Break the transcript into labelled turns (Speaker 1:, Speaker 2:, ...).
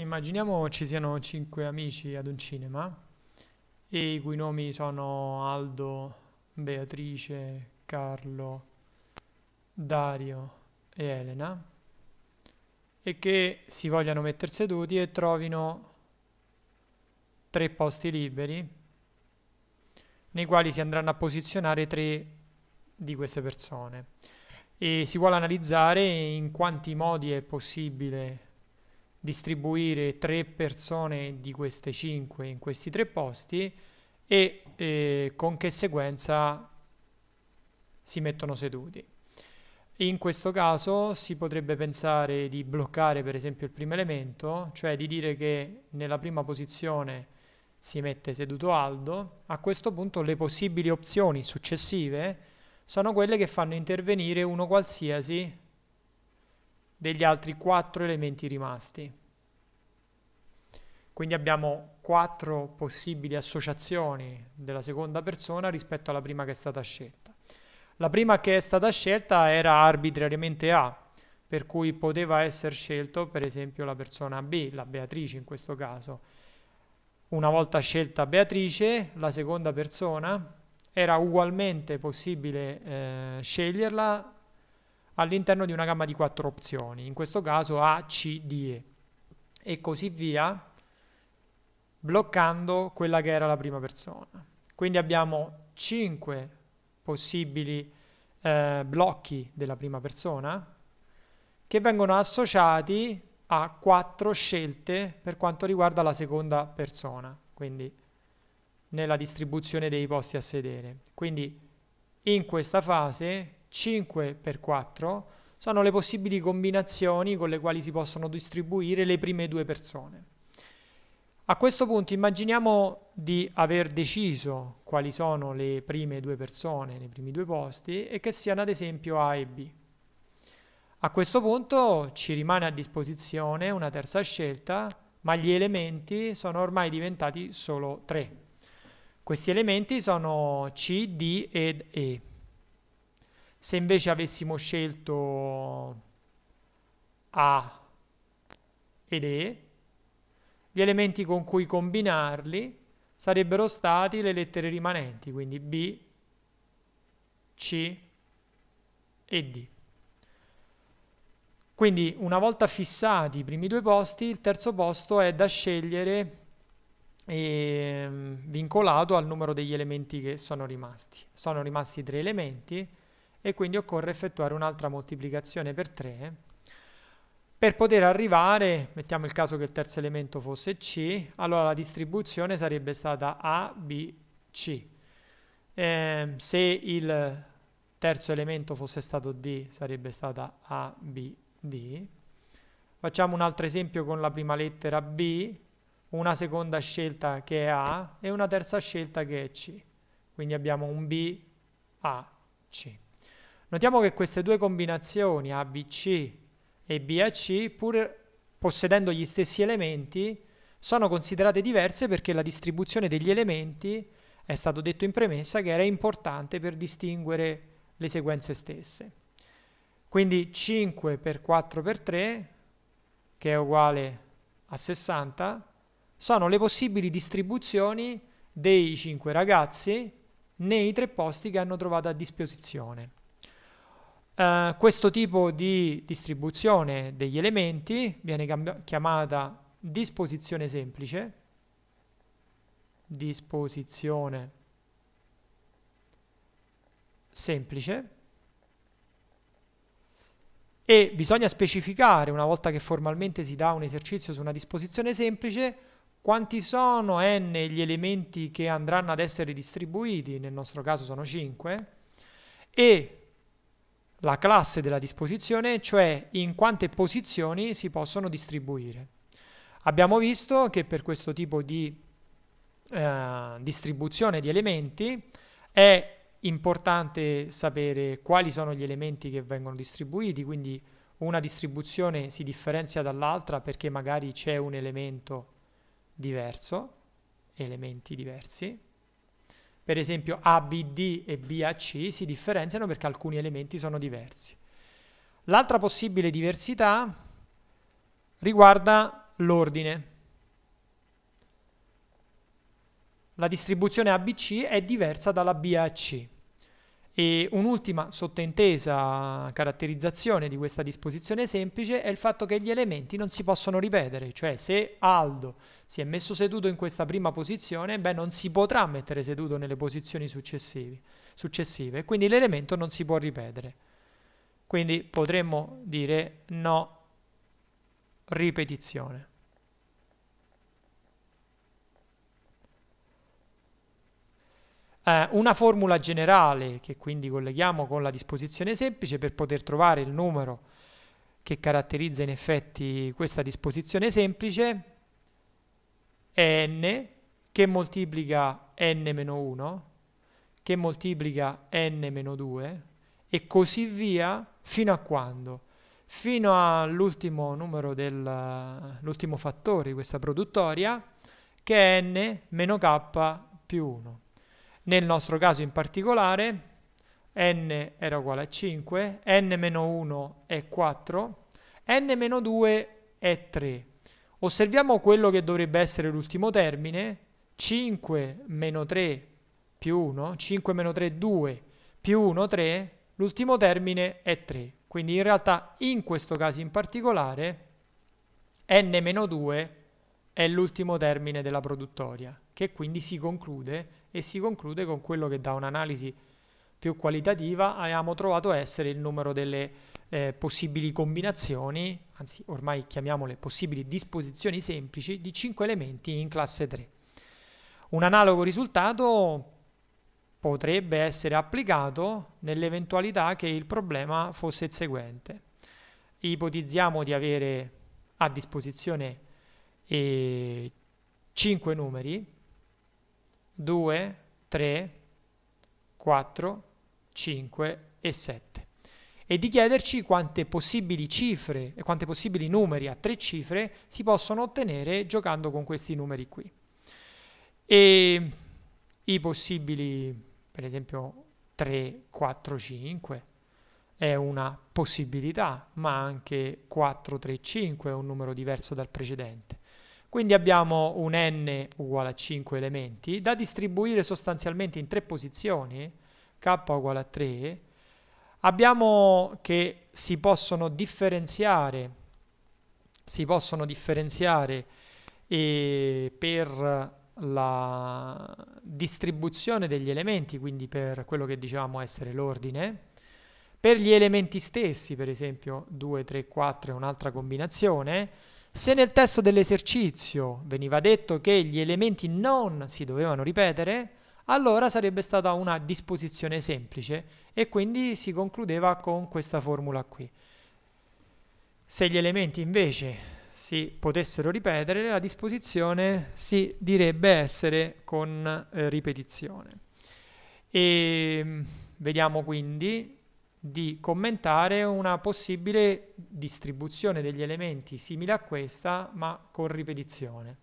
Speaker 1: Immaginiamo ci siano cinque amici ad un cinema e i cui nomi sono Aldo, Beatrice, Carlo, Dario e Elena e che si vogliano mettere seduti e trovino tre posti liberi nei quali si andranno a posizionare tre di queste persone e si vuole analizzare in quanti modi è possibile distribuire tre persone di queste cinque in questi tre posti e eh, con che sequenza si mettono seduti. In questo caso si potrebbe pensare di bloccare per esempio il primo elemento, cioè di dire che nella prima posizione si mette seduto Aldo, a questo punto le possibili opzioni successive sono quelle che fanno intervenire uno qualsiasi degli altri quattro elementi rimasti. Quindi abbiamo quattro possibili associazioni della seconda persona rispetto alla prima che è stata scelta. La prima che è stata scelta era arbitrariamente A, per cui poteva essere scelto per esempio la persona B, la Beatrice in questo caso. Una volta scelta Beatrice, la seconda persona, era ugualmente possibile eh, sceglierla all'interno di una gamma di quattro opzioni, in questo caso A, C, D, E, e così via bloccando quella che era la prima persona. Quindi abbiamo 5 possibili eh, blocchi della prima persona che vengono associati a 4 scelte per quanto riguarda la seconda persona, quindi nella distribuzione dei posti a sedere. Quindi in questa fase 5 per 4 sono le possibili combinazioni con le quali si possono distribuire le prime due persone. A questo punto immaginiamo di aver deciso quali sono le prime due persone nei primi due posti e che siano ad esempio A e B. A questo punto ci rimane a disposizione una terza scelta, ma gli elementi sono ormai diventati solo tre. Questi elementi sono C, D ed E. Se invece avessimo scelto A ed E, gli elementi con cui combinarli sarebbero stati le lettere rimanenti, quindi B, C e D. Quindi una volta fissati i primi due posti, il terzo posto è da scegliere eh, vincolato al numero degli elementi che sono rimasti. Sono rimasti tre elementi e quindi occorre effettuare un'altra moltiplicazione per 3 per poter arrivare, mettiamo il caso che il terzo elemento fosse C, allora la distribuzione sarebbe stata A, B, C. Eh, se il terzo elemento fosse stato D, sarebbe stata A, B, D. Facciamo un altro esempio con la prima lettera B, una seconda scelta che è A e una terza scelta che è C. Quindi abbiamo un B, A, C. Notiamo che queste due combinazioni, A, B, C, e BAC, pur possedendo gli stessi elementi, sono considerate diverse perché la distribuzione degli elementi, è stato detto in premessa, che era importante per distinguere le sequenze stesse. Quindi 5 per 4 per 3, che è uguale a 60, sono le possibili distribuzioni dei 5 ragazzi nei tre posti che hanno trovato a disposizione. Uh, questo tipo di distribuzione degli elementi viene chiamata disposizione semplice, disposizione semplice e bisogna specificare una volta che formalmente si dà un esercizio su una disposizione semplice quanti sono n gli elementi che andranno ad essere distribuiti, nel nostro caso sono 5, e la classe della disposizione, cioè in quante posizioni si possono distribuire. Abbiamo visto che per questo tipo di eh, distribuzione di elementi è importante sapere quali sono gli elementi che vengono distribuiti, quindi una distribuzione si differenzia dall'altra perché magari c'è un elemento diverso, elementi diversi, per esempio ABD e BAC si differenziano perché alcuni elementi sono diversi. L'altra possibile diversità riguarda l'ordine. La distribuzione ABC è diversa dalla BAC. E un'ultima sottintesa caratterizzazione di questa disposizione semplice è il fatto che gli elementi non si possono ripetere, cioè se Aldo si è messo seduto in questa prima posizione, beh non si potrà mettere seduto nelle posizioni successive, successive quindi l'elemento non si può ripetere. Quindi potremmo dire no ripetizione. eh, una formula generale che quindi colleghiamo con la disposizione semplice per poter trovare il numero che caratterizza in effetti questa disposizione semplice è n che moltiplica n-1 che moltiplica n-2 e così via fino a quando? Fino all'ultimo numero dell'ultimo fattore di questa produttoria che è n meno k più 1. Nel nostro caso in particolare n era uguale a 5, n-1 è 4, n-2 è 3. Osserviamo quello che dovrebbe essere l'ultimo termine, 5 3 più 1, 5 3 è 2, più 1 3, l'ultimo termine è 3. Quindi in realtà in questo caso in particolare n-2 è l'ultimo termine della produttoria che quindi si conclude e si conclude con quello che da un'analisi più qualitativa abbiamo trovato essere il numero delle eh, possibili combinazioni, anzi ormai chiamiamole possibili disposizioni semplici, di 5 elementi in classe 3. Un analogo risultato potrebbe essere applicato nell'eventualità che il problema fosse il seguente. Ipotizziamo di avere a disposizione eh, 5 numeri 2, 3, 4, 5 e 7 e di chiederci quante possibili cifre e quante possibili numeri a tre cifre si possono ottenere giocando con questi numeri qui. E i possibili, per esempio 3, 4, 5 è una possibilità, ma anche 4, 3, 5 è un numero diverso dal precedente. Quindi abbiamo un n uguale a 5 elementi da distribuire sostanzialmente in tre posizioni, k uguale a 3. Abbiamo che si possono differenziare, si possono differenziare eh, per la distribuzione degli elementi, quindi per quello che diciamo essere l'ordine, per gli elementi stessi, per esempio 2, 3, 4 è un'altra combinazione, se nel testo dell'esercizio veniva detto che gli elementi non si dovevano ripetere, allora sarebbe stata una disposizione semplice e quindi si concludeva con questa formula qui. Se gli elementi invece si potessero ripetere, la disposizione si direbbe essere con eh, ripetizione. E ehm, vediamo quindi di commentare una possibile distribuzione degli elementi simile a questa ma con ripetizione.